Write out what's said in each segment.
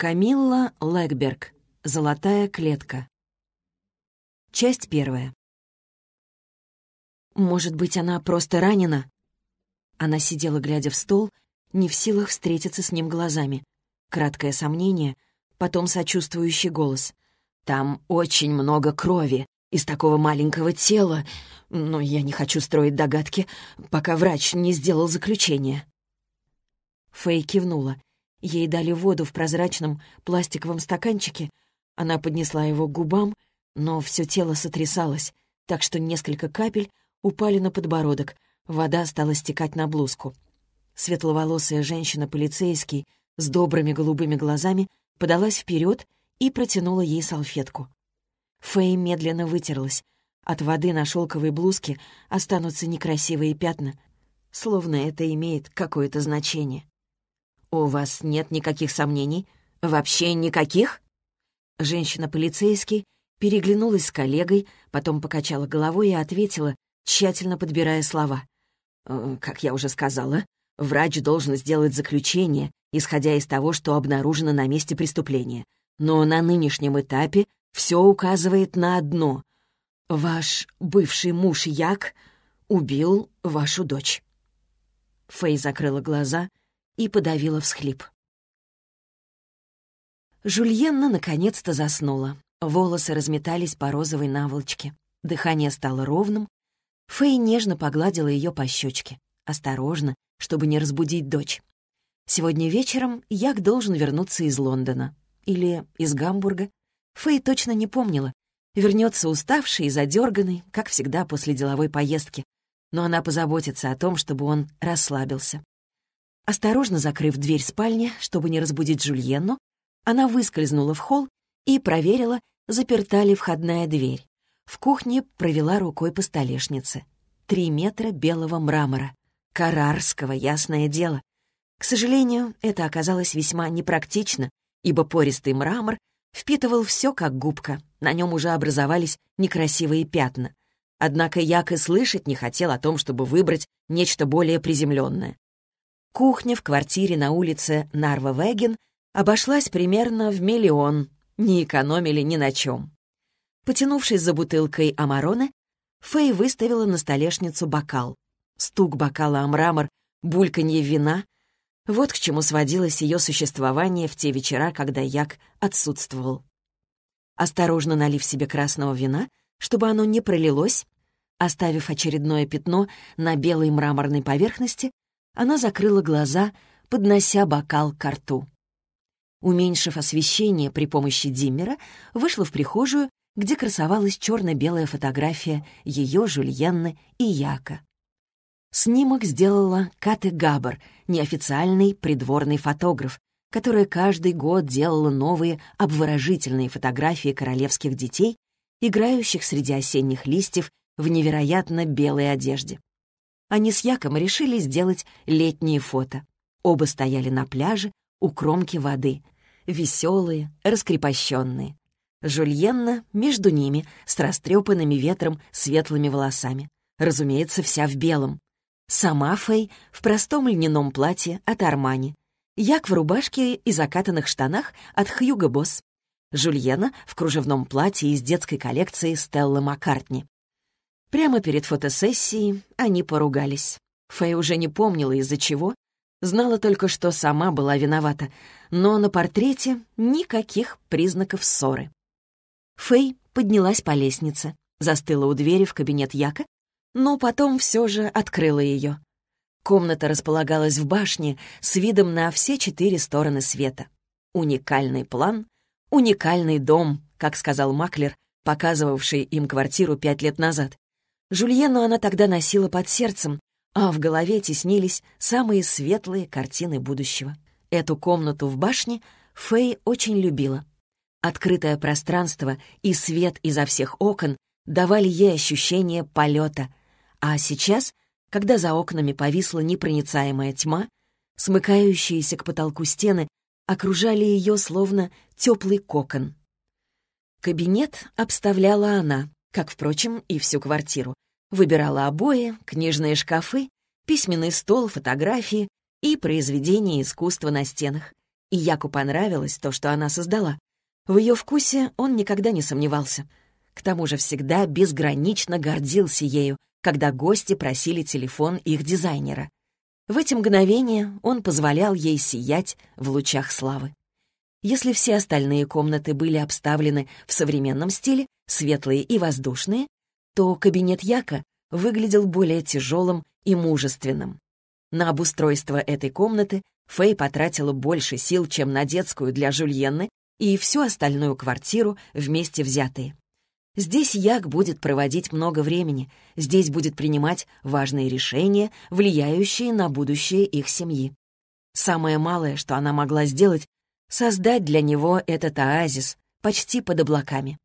Камилла Лэгберг. Золотая клетка. Часть первая. Может быть, она просто ранена? Она сидела, глядя в стол, не в силах встретиться с ним глазами. Краткое сомнение, потом сочувствующий голос. «Там очень много крови из такого маленького тела, но я не хочу строить догадки, пока врач не сделал заключение». Фэй кивнула — Ей дали воду в прозрачном пластиковом стаканчике. Она поднесла его к губам, но все тело сотрясалось, так что несколько капель упали на подбородок. Вода стала стекать на блузку. Светловолосая женщина-полицейский с добрыми голубыми глазами подалась вперед и протянула ей салфетку. Фэй медленно вытерлась. От воды на шелковой блузке останутся некрасивые пятна, словно это имеет какое-то значение. «У вас нет никаких сомнений? Вообще никаких?» Женщина-полицейский переглянулась с коллегой, потом покачала головой и ответила, тщательно подбирая слова. «Э, «Как я уже сказала, врач должен сделать заключение, исходя из того, что обнаружено на месте преступления. Но на нынешнем этапе все указывает на одно. Ваш бывший муж Як убил вашу дочь». Фэй закрыла глаза и подавила всхлип. Жульенна наконец-то заснула. Волосы разметались по розовой наволочке. Дыхание стало ровным. Фэй нежно погладила ее по щечке. Осторожно, чтобы не разбудить дочь. Сегодня вечером Як должен вернуться из Лондона. Или из Гамбурга. Фэй точно не помнила. Вернется уставший и задерганный, как всегда после деловой поездки. Но она позаботится о том, чтобы он расслабился. Осторожно закрыв дверь спальни, чтобы не разбудить Жульенну, она выскользнула в холл и проверила, заперта ли входная дверь. В кухне провела рукой по столешнице. Три метра белого мрамора. Карарского, ясное дело. К сожалению, это оказалось весьма непрактично, ибо пористый мрамор впитывал все как губка, на нем уже образовались некрасивые пятна. Однако Як и слышать не хотел о том, чтобы выбрать нечто более приземленное. Кухня в квартире на улице Нарва-Веген обошлась примерно в миллион, не экономили ни на чем. Потянувшись за бутылкой Амарона, Фэй выставила на столешницу бокал. Стук бокала о мрамор, бульканье вина — вот к чему сводилось ее существование в те вечера, когда Як отсутствовал. Осторожно налив себе красного вина, чтобы оно не пролилось, оставив очередное пятно на белой мраморной поверхности, она закрыла глаза, поднося бокал к рту. Уменьшив освещение при помощи диммера, вышла в прихожую, где красовалась черно-белая фотография ее, Жульенны и Яка. Снимок сделала Кате Габар, неофициальный придворный фотограф, которая каждый год делала новые обворожительные фотографии королевских детей, играющих среди осенних листьев в невероятно белой одежде они с Яком решили сделать летние фото. Оба стояли на пляже у кромки воды, веселые, раскрепощенные. Жульенна между ними, с растрепанными ветром светлыми волосами. Разумеется, вся в белом. Сама Фэй в простом льняном платье от Армани. Як в рубашке и закатанных штанах от Хьюго Босс. Жульена в кружевном платье из детской коллекции Стеллы Маккартни. Прямо перед фотосессией они поругались. Фэй уже не помнила из-за чего, знала только, что сама была виновата, но на портрете никаких признаков ссоры. Фэй поднялась по лестнице, застыла у двери в кабинет Яка, но потом все же открыла ее. Комната располагалась в башне с видом на все четыре стороны света. Уникальный план, уникальный дом, как сказал Маклер, показывавший им квартиру пять лет назад. Жульену она тогда носила под сердцем, а в голове теснились самые светлые картины будущего. Эту комнату в башне Фэй очень любила. Открытое пространство и свет изо всех окон давали ей ощущение полета. А сейчас, когда за окнами повисла непроницаемая тьма, смыкающиеся к потолку стены окружали ее словно теплый кокон. Кабинет обставляла она как, впрочем, и всю квартиру. Выбирала обои, книжные шкафы, письменный стол, фотографии и произведения искусства на стенах. И Яку понравилось то, что она создала. В ее вкусе он никогда не сомневался. К тому же всегда безгранично гордился ею, когда гости просили телефон их дизайнера. В эти мгновения он позволял ей сиять в лучах славы. Если все остальные комнаты были обставлены в современном стиле, светлые и воздушные, то кабинет Яка выглядел более тяжелым и мужественным. На обустройство этой комнаты Фэй потратила больше сил, чем на детскую для Жульенны и всю остальную квартиру вместе взятые. Здесь Як будет проводить много времени, здесь будет принимать важные решения, влияющие на будущее их семьи. Самое малое, что она могла сделать, создать для него этот оазис почти под облаками.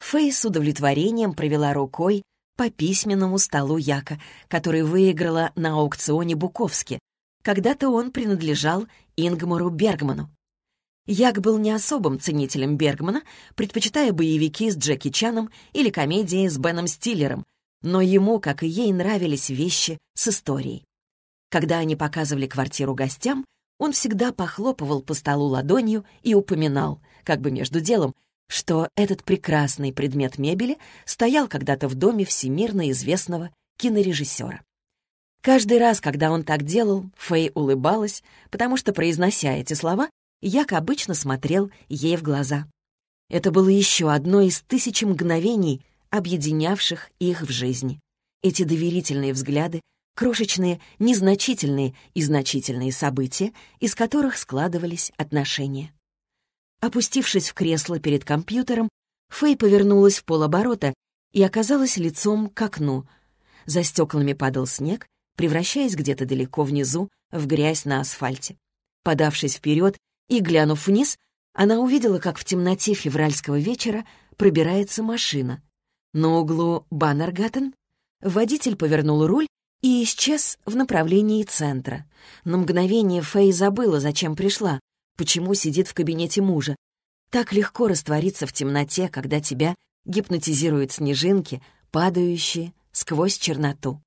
Фэй с удовлетворением провела рукой по письменному столу Яка, который выиграла на аукционе Буковске. Когда-то он принадлежал Ингмару Бергману. Як был не особым ценителем Бергмана, предпочитая боевики с Джеки Чаном или комедии с Беном Стиллером, но ему, как и ей, нравились вещи с историей. Когда они показывали квартиру гостям, он всегда похлопывал по столу ладонью и упоминал, как бы между делом, что этот прекрасный предмет мебели стоял когда-то в доме всемирно известного кинорежиссера. Каждый раз, когда он так делал, Фэй улыбалась, потому что, произнося эти слова, Як обычно смотрел ей в глаза. Это было еще одно из тысячи мгновений, объединявших их в жизни. Эти доверительные взгляды, крошечные, незначительные и значительные события, из которых складывались отношения. Опустившись в кресло перед компьютером, Фэй повернулась в полоборота и оказалась лицом к окну. За стеклами падал снег, превращаясь где-то далеко внизу в грязь на асфальте. Подавшись вперед и глянув вниз, она увидела, как в темноте февральского вечера пробирается машина. На углу Баннергаттен водитель повернул руль и исчез в направлении центра. На мгновение Фэй забыла, зачем пришла почему сидит в кабинете мужа. Так легко раствориться в темноте, когда тебя гипнотизируют снежинки, падающие сквозь черноту.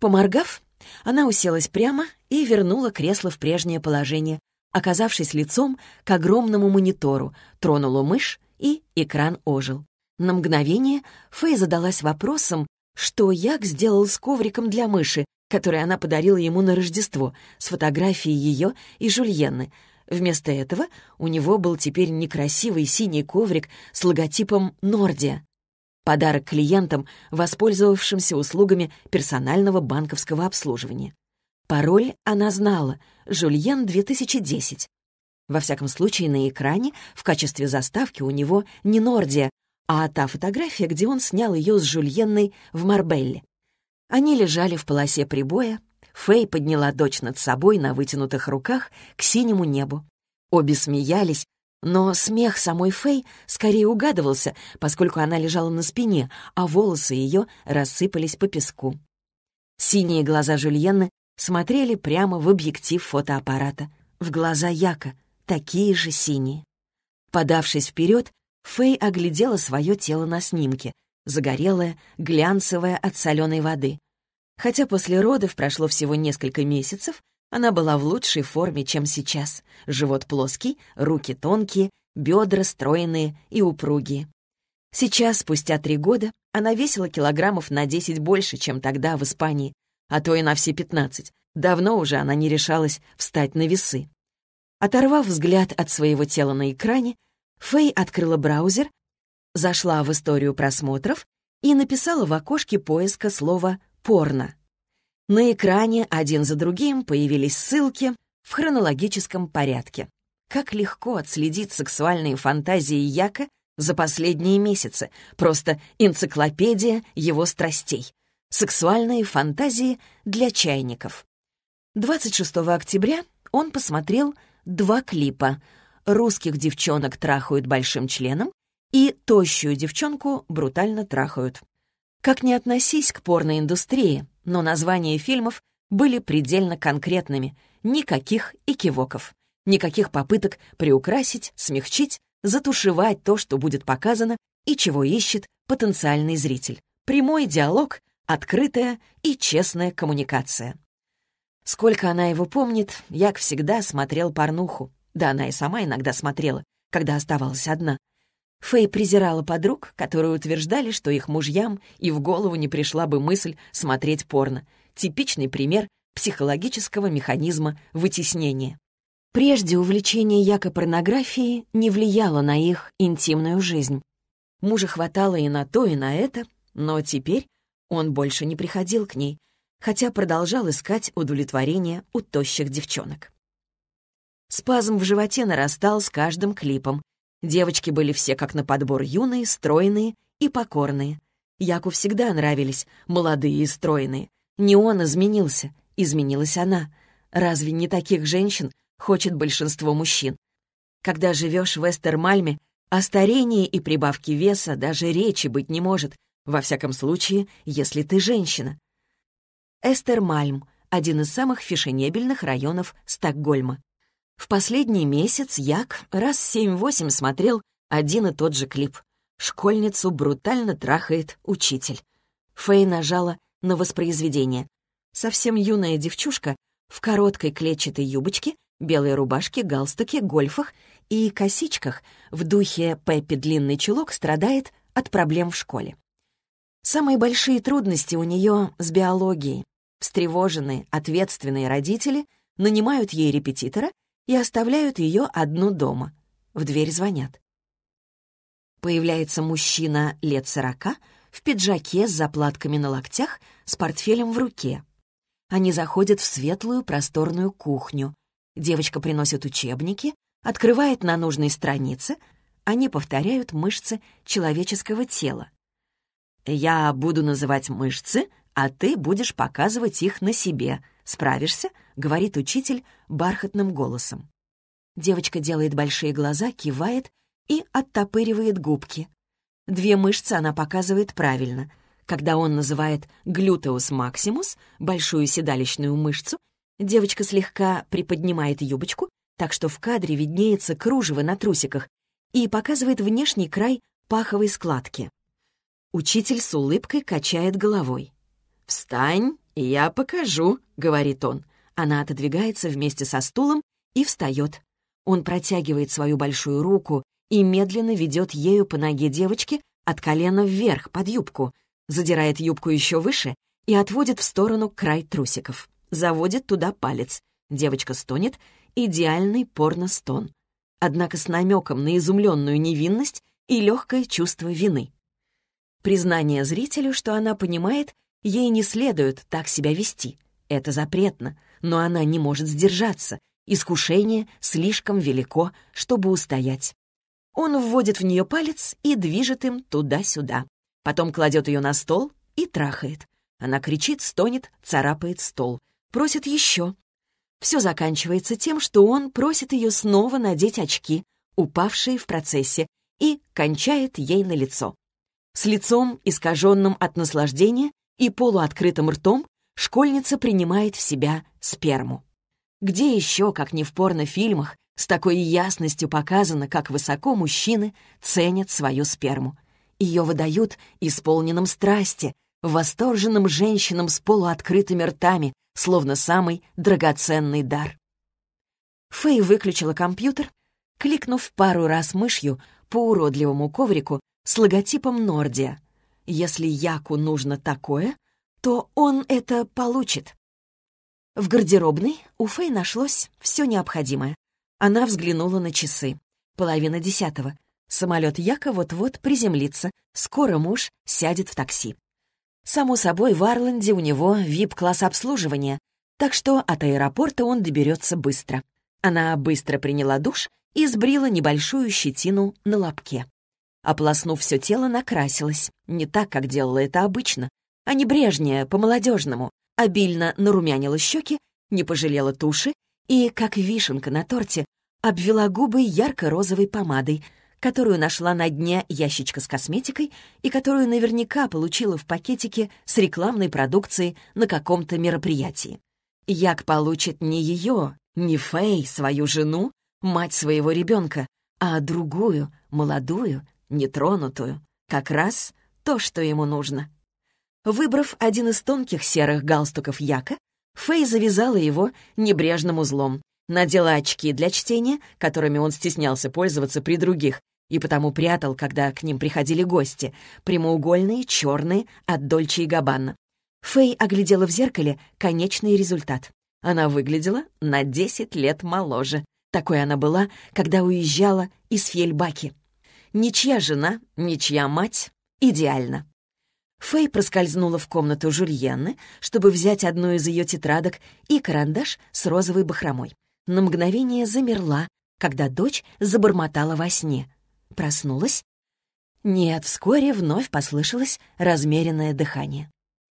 Поморгав, она уселась прямо и вернула кресло в прежнее положение, оказавшись лицом к огромному монитору, тронула мышь, и экран ожил. На мгновение Фэй задалась вопросом, что Як сделал с ковриком для мыши, который она подарила ему на Рождество, с фотографией ее и Жульенны. Вместо этого у него был теперь некрасивый синий коврик с логотипом «Нордия». Подарок клиентам, воспользовавшимся услугами персонального банковского обслуживания. Пароль она знала — «Жульен 2010». Во всяком случае, на экране в качестве заставки у него не «Нордия», а та фотография, где он снял ее с Жульенной в Марбелле. Они лежали в полосе прибоя, Фэй подняла дочь над собой на вытянутых руках к синему небу. Обе смеялись, но смех самой Фэй скорее угадывался, поскольку она лежала на спине, а волосы ее рассыпались по песку. Синие глаза Жульенны смотрели прямо в объектив фотоаппарата, в глаза Яка, такие же синие. Подавшись вперед, Фэй оглядела свое тело на снимке, загорелое, глянцевое от соленой воды. Хотя после родов прошло всего несколько месяцев, она была в лучшей форме, чем сейчас. Живот плоский, руки тонкие, бедра стройные и упругие. Сейчас, спустя три года, она весила килограммов на 10 больше, чем тогда в Испании, а то и на все 15. Давно уже она не решалась встать на весы. Оторвав взгляд от своего тела на экране, Фэй открыла браузер, зашла в историю просмотров и написала в окошке поиска слово порно. На экране один за другим появились ссылки в хронологическом порядке. Как легко отследить сексуальные фантазии Яка за последние месяцы, просто энциклопедия его страстей. Сексуальные фантазии для чайников. 26 октября он посмотрел два клипа «Русских девчонок трахают большим членом» и «Тощую девчонку брутально трахают». Как ни относись к порноиндустрии, но названия фильмов были предельно конкретными, никаких экивоков, никаких попыток приукрасить, смягчить, затушевать то, что будет показано и чего ищет потенциальный зритель. Прямой диалог, открытая и честная коммуникация. Сколько она его помнит, як всегда смотрел порнуху. Да она и сама иногда смотрела, когда оставалась одна. Фэй презирала подруг, которые утверждали, что их мужьям и в голову не пришла бы мысль смотреть порно. Типичный пример психологического механизма вытеснения. Прежде увлечение якопорнографией не влияло на их интимную жизнь. Мужа хватало и на то, и на это, но теперь он больше не приходил к ней, хотя продолжал искать удовлетворение у тощих девчонок. Спазм в животе нарастал с каждым клипом, Девочки были все как на подбор юные, стройные и покорные. Яку всегда нравились молодые и стройные. Не он изменился, изменилась она. Разве не таких женщин хочет большинство мужчин? Когда живешь в Эстермальме, о старении и прибавке веса даже речи быть не может, во всяком случае, если ты женщина. Эстермальм — один из самых фешенебельных районов Стокгольма. В последний месяц Як раз семь-восемь смотрел один и тот же клип. Школьницу брутально трахает учитель. Фэй нажала на воспроизведение. Совсем юная девчушка в короткой клетчатой юбочке, белой рубашке, галстуке, гольфах и косичках в духе Пеппи Длинный Чулок страдает от проблем в школе. Самые большие трудности у нее с биологией. Встревоженные, ответственные родители нанимают ей репетитора и оставляют ее одну дома. В дверь звонят. Появляется мужчина лет сорока в пиджаке с заплатками на локтях, с портфелем в руке. Они заходят в светлую просторную кухню. Девочка приносит учебники, открывает на нужной странице. Они повторяют мышцы человеческого тела. «Я буду называть мышцы, а ты будешь показывать их на себе. Справишься?» — говорит учитель бархатным голосом. Девочка делает большие глаза, кивает и оттопыривает губки. Две мышцы она показывает правильно. Когда он называет глютеус максимус, большую седалищную мышцу, девочка слегка приподнимает юбочку, так что в кадре виднеется кружево на трусиках, и показывает внешний край паховой складки. Учитель с улыбкой качает головой. «Встань, я покажу», — говорит он. Она отодвигается вместе со стулом и встает. Он протягивает свою большую руку и медленно ведет ею по ноге девочки от колена вверх под юбку, задирает юбку еще выше и отводит в сторону край трусиков. Заводит туда палец. Девочка стонет. Идеальный порно-стон. Однако с намеком на изумленную невинность и легкое чувство вины. Признание зрителю, что она понимает, ей не следует так себя вести. Это запретно — но она не может сдержаться. Искушение слишком велико, чтобы устоять. Он вводит в нее палец и движет им туда-сюда. Потом кладет ее на стол и трахает. Она кричит, стонет, царапает стол. Просит еще. Все заканчивается тем, что он просит ее снова надеть очки, упавшие в процессе, и кончает ей на лицо. С лицом, искаженным от наслаждения и полуоткрытым ртом, школьница принимает в себя сперму. Где еще, как не в порнофильмах, с такой ясностью показано, как высоко мужчины ценят свою сперму. Ее выдают исполненным страсти, восторженным женщинам с полуоткрытыми ртами, словно самый драгоценный дар. Фэй выключила компьютер, кликнув пару раз мышью по уродливому коврику с логотипом Нордия. Если Яку нужно такое, то он это получит. В гардеробной у Фэй нашлось все необходимое. Она взглянула на часы. Половина десятого. Самолет Яка вот-вот приземлится. Скоро муж сядет в такси. Само собой, в Арланде у него вип-класс обслуживания, так что от аэропорта он доберется быстро. Она быстро приняла душ и сбрила небольшую щетину на лобке. Ополоснув все тело, накрасилась. Не так, как делала это обычно, а небрежнее, по-молодежному, обильно нарумянила щеки, не пожалела туши и, как вишенка на торте, обвела губы ярко-розовой помадой, которую нашла на дне ящичка с косметикой и которую наверняка получила в пакетике с рекламной продукцией на каком-то мероприятии. Як получит не ее, не Фэй, свою жену, мать своего ребенка, а другую, молодую, нетронутую, как раз то, что ему нужно. Выбрав один из тонких серых галстуков Яка, Фэй завязала его небрежным узлом, надела очки для чтения, которыми он стеснялся пользоваться при других, и потому прятал, когда к ним приходили гости, прямоугольные, черные, от Дольче и Габбана. Фэй оглядела в зеркале конечный результат. Она выглядела на 10 лет моложе. Такой она была, когда уезжала из Фельбаки. Ничья жена, ничья мать — идеально. Фэй проскользнула в комнату Жульенны, чтобы взять одну из ее тетрадок и карандаш с розовой бахромой. На мгновение замерла, когда дочь забормотала во сне. Проснулась? Нет, вскоре вновь послышалось размеренное дыхание.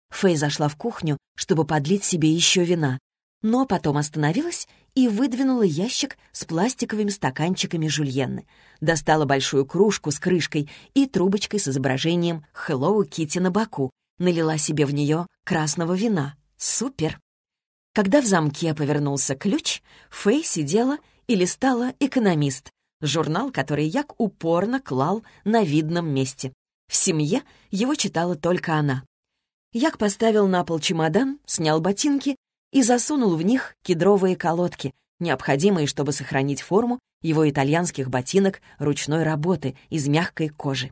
Фэй зашла в кухню, чтобы подлить себе еще вина, но потом остановилась и выдвинула ящик с пластиковыми стаканчиками жульенны. Достала большую кружку с крышкой и трубочкой с изображением «Хэллоу Китти на боку». Налила себе в нее красного вина. Супер! Когда в замке повернулся ключ, Фэй сидела и листала «Экономист», журнал, который Як упорно клал на видном месте. В семье его читала только она. Як поставил на пол чемодан, снял ботинки и засунул в них кедровые колодки, необходимые, чтобы сохранить форму его итальянских ботинок ручной работы из мягкой кожи.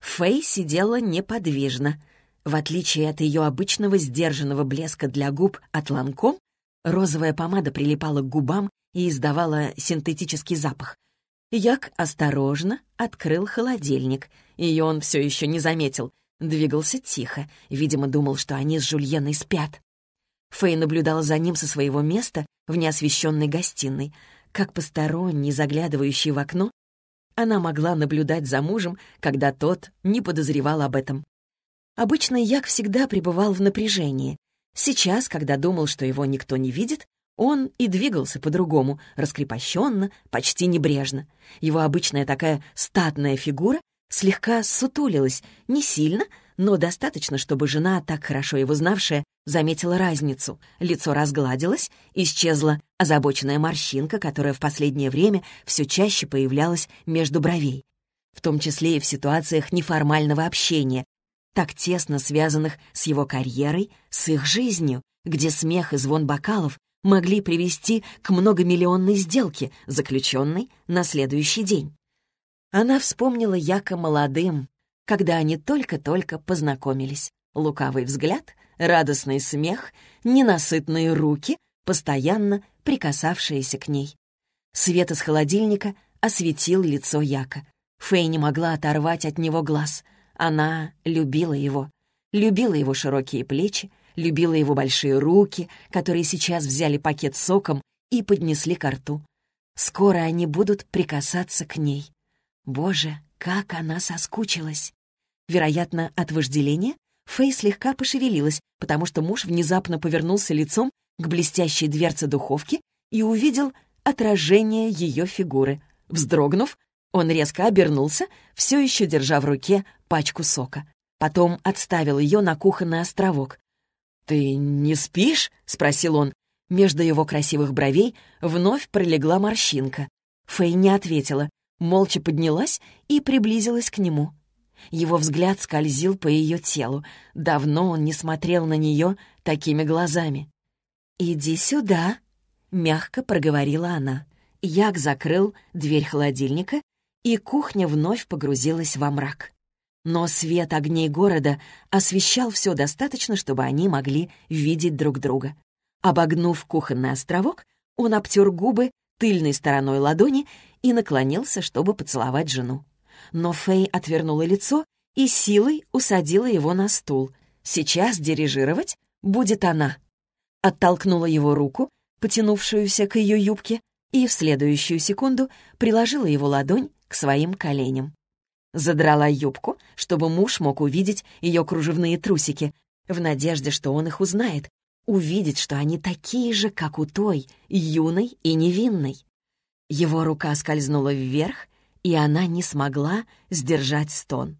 Фэй сидела неподвижно. В отличие от ее обычного сдержанного блеска для губ от ланком, розовая помада прилипала к губам и издавала синтетический запах. Як осторожно открыл холодильник, ее он все еще не заметил. Двигался тихо, видимо, думал, что они с Жульеной спят. Фэй наблюдала за ним со своего места в неосвещенной гостиной. Как посторонний, заглядывающий в окно, она могла наблюдать за мужем, когда тот не подозревал об этом. Обычно Як всегда пребывал в напряжении. Сейчас, когда думал, что его никто не видит, он и двигался по-другому, раскрепощенно, почти небрежно. Его обычная такая статная фигура слегка сутулилась, не сильно — но достаточно, чтобы жена, так хорошо его знавшая, заметила разницу. Лицо разгладилось, исчезла озабоченная морщинка, которая в последнее время все чаще появлялась между бровей, в том числе и в ситуациях неформального общения, так тесно связанных с его карьерой, с их жизнью, где смех и звон бокалов могли привести к многомиллионной сделке, заключенной на следующий день. Она вспомнила яко молодым, когда они только-только познакомились. Лукавый взгляд, радостный смех, ненасытные руки, постоянно прикасавшиеся к ней. Свет из холодильника осветил лицо Яка. Фэй не могла оторвать от него глаз. Она любила его. Любила его широкие плечи, любила его большие руки, которые сейчас взяли пакет соком и поднесли ко рту. Скоро они будут прикасаться к ней. Боже, как она соскучилась! Вероятно, от вожделения? Фэй слегка пошевелилась, потому что муж внезапно повернулся лицом к блестящей дверце духовки и увидел отражение ее фигуры. Вздрогнув, он резко обернулся, все еще держа в руке пачку сока. Потом отставил ее на кухонный островок. «Ты не спишь?» — спросил он. Между его красивых бровей вновь пролегла морщинка. Фэй не ответила, молча поднялась и приблизилась к нему. Его взгляд скользил по ее телу. Давно он не смотрел на нее такими глазами. «Иди сюда», — мягко проговорила она. Як закрыл дверь холодильника, и кухня вновь погрузилась во мрак. Но свет огней города освещал все достаточно, чтобы они могли видеть друг друга. Обогнув кухонный островок, он обтер губы тыльной стороной ладони и наклонился, чтобы поцеловать жену но Фэй отвернула лицо и силой усадила его на стул. Сейчас дирижировать будет она. Оттолкнула его руку, потянувшуюся к ее юбке, и в следующую секунду приложила его ладонь к своим коленям. Задрала юбку, чтобы муж мог увидеть ее кружевные трусики, в надежде, что он их узнает, увидеть, что они такие же, как у той, юной и невинной. Его рука скользнула вверх и она не смогла сдержать стон.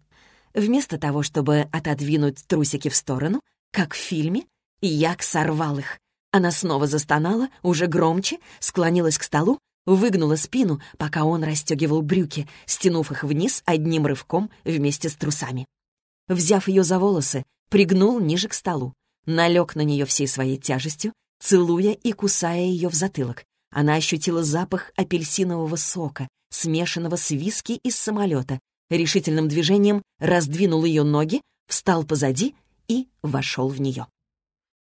Вместо того, чтобы отодвинуть трусики в сторону, как в фильме, Як сорвал их. Она снова застонала, уже громче, склонилась к столу, выгнула спину, пока он расстегивал брюки, стянув их вниз одним рывком вместе с трусами. Взяв ее за волосы, пригнул ниже к столу, налег на нее всей своей тяжестью, целуя и кусая ее в затылок. Она ощутила запах апельсинового сока, смешанного с виски из самолета. Решительным движением раздвинул ее ноги, встал позади и вошел в нее.